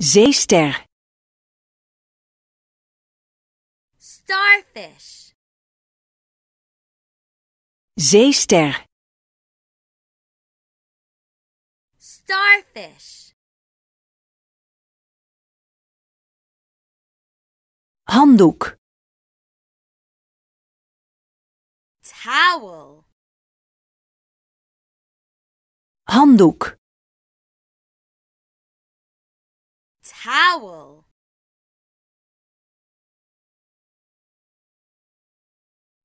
Zeester. Starfish. Zeester. Starfish. Handdoek. Towel. Handdoek. towel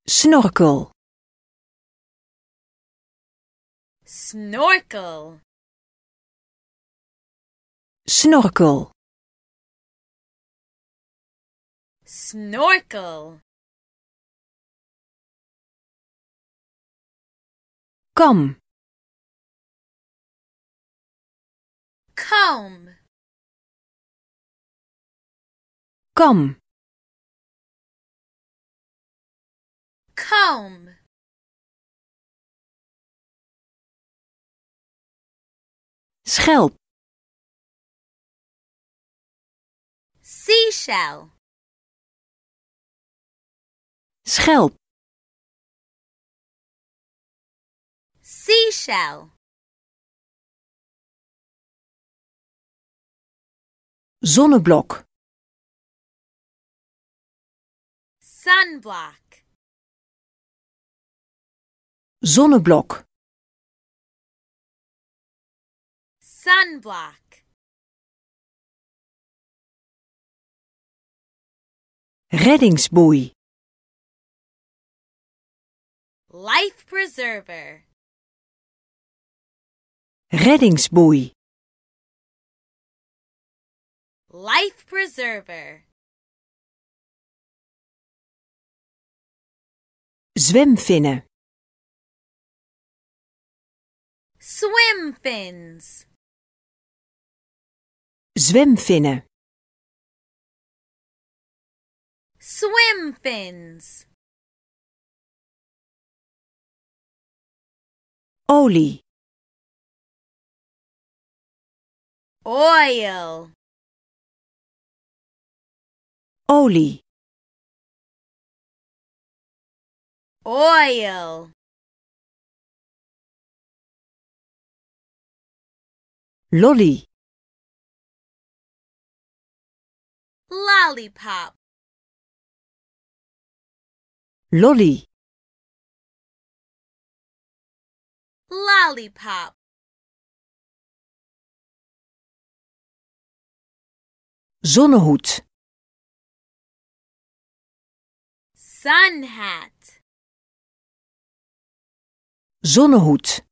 snorkel snorkel snorkel snorkel Kom. Kom. Kam. Kaum. Schelp. Seashell. Schelp. Seashell. Zonneblok. Sunblock. Zonneblok. Sunblock. Reddingsboei. Life preserver. Reddingsboei. Life preserver. Zwemvinnen. Swimfins. Zwemvinnen. Swimfins. Olie. Oil. Olie. oil lolly lollipop lolly lollipop zonnehoed sun hat Zonnehoed.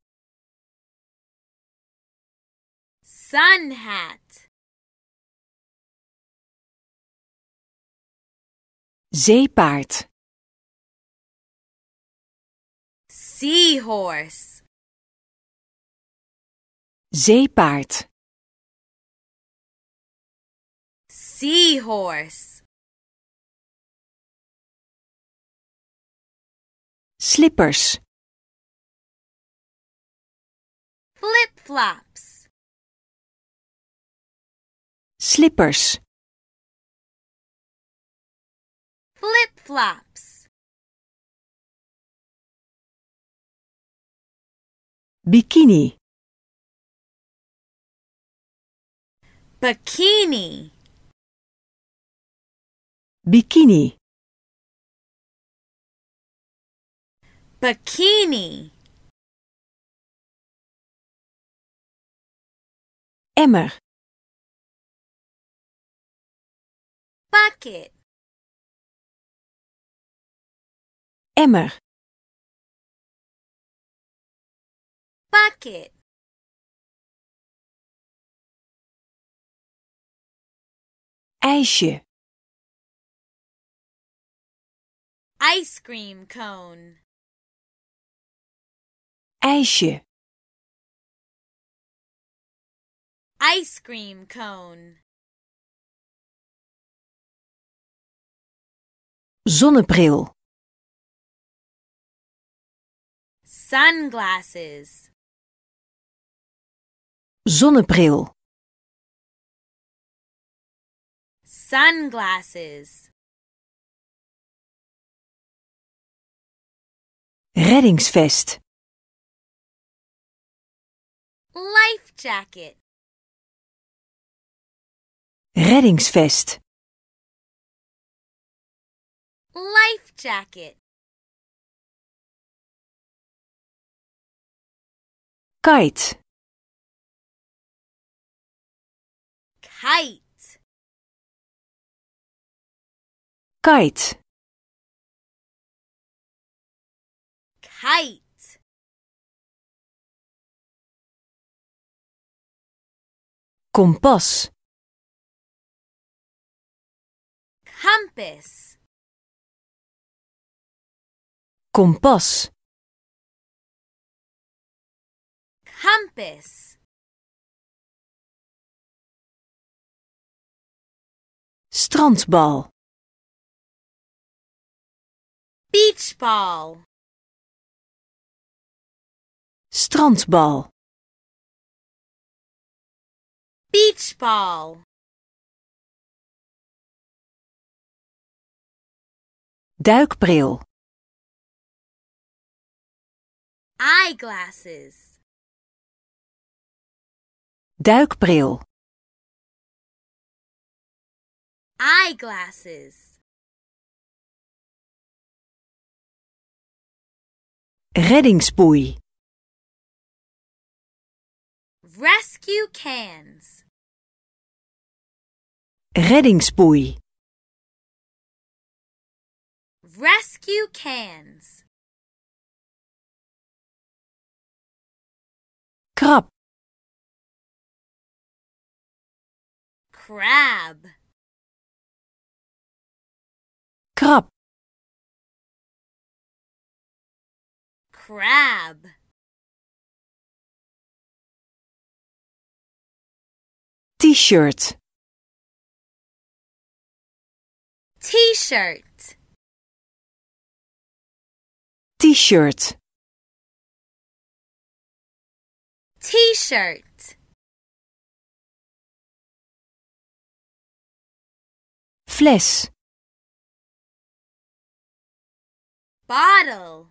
Sun hat. Zeepaard. Seahorse. Zeepaard. Seahorse. Slippers. flip-flops slippers flip-flops bikini bikini bikini bikini emmer bucket emmer bucket ijsje ice cream cone ijsje ice cream cone. Zonnebril. Sunglasses. Zonnebril. Sunglasses. Reddingsvest. Life jacket. Reddingsvest. Life jacket. Kite. Kite. Kite. Kite. Kompas. Hampes. Kompas. Hampes. Strandbal. Beachbal. Strandbal. Beachbal. Duikbril. Eyeglasses. Duikbril. Eyeglasses. Reddingsboei. Rescue cans. Reddingsboei. Rescue cans. Crab. Crab. Crab. Crab. T-shirt. T-shirt. T-shirt. T-shirt. Fles. Bottle.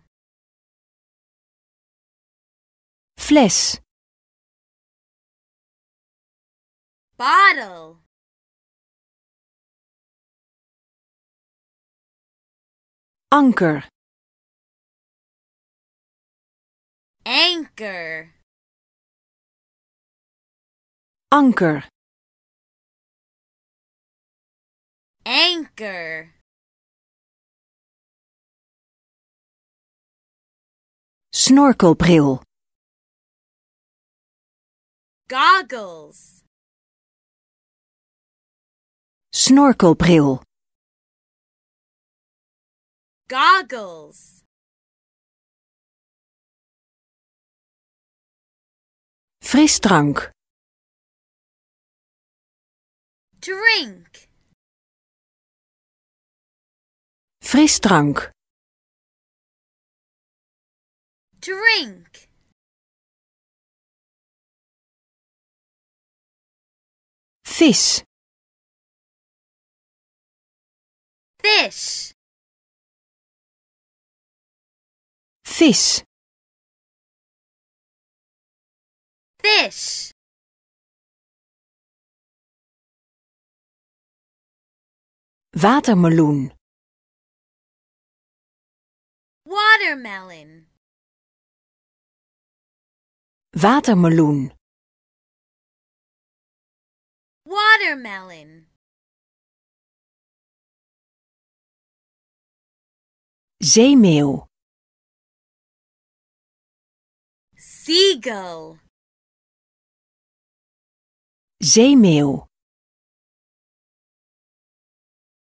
Fles. Bottle. Anchor. Anchor. Anchor. anchor snorkelbril goggles snorkelbril goggles Frisdrank. Drink. Frisdrank. Drink. Vis. Fish. Fish. zes Watermeloen Watermelon Watermeloen Watermelon Zeemeel Seagull Zeemeel.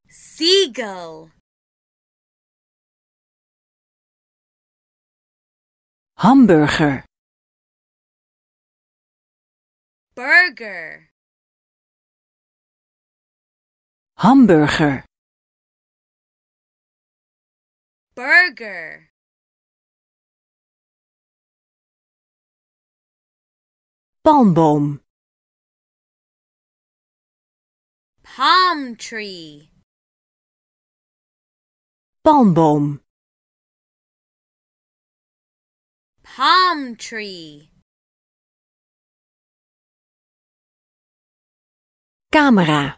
Seagull. Hamburger. Burger. Hamburger. Burger. Palmboom. palm tree. Palm boom. Palm tree. Camera.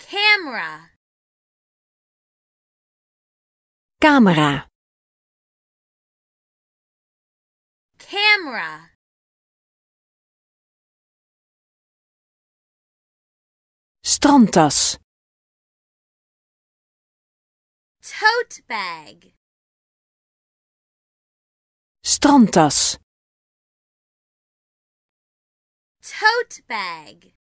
Camera. Camera. Camera. strandtas. Tote bag. Strandtas. Tote bag.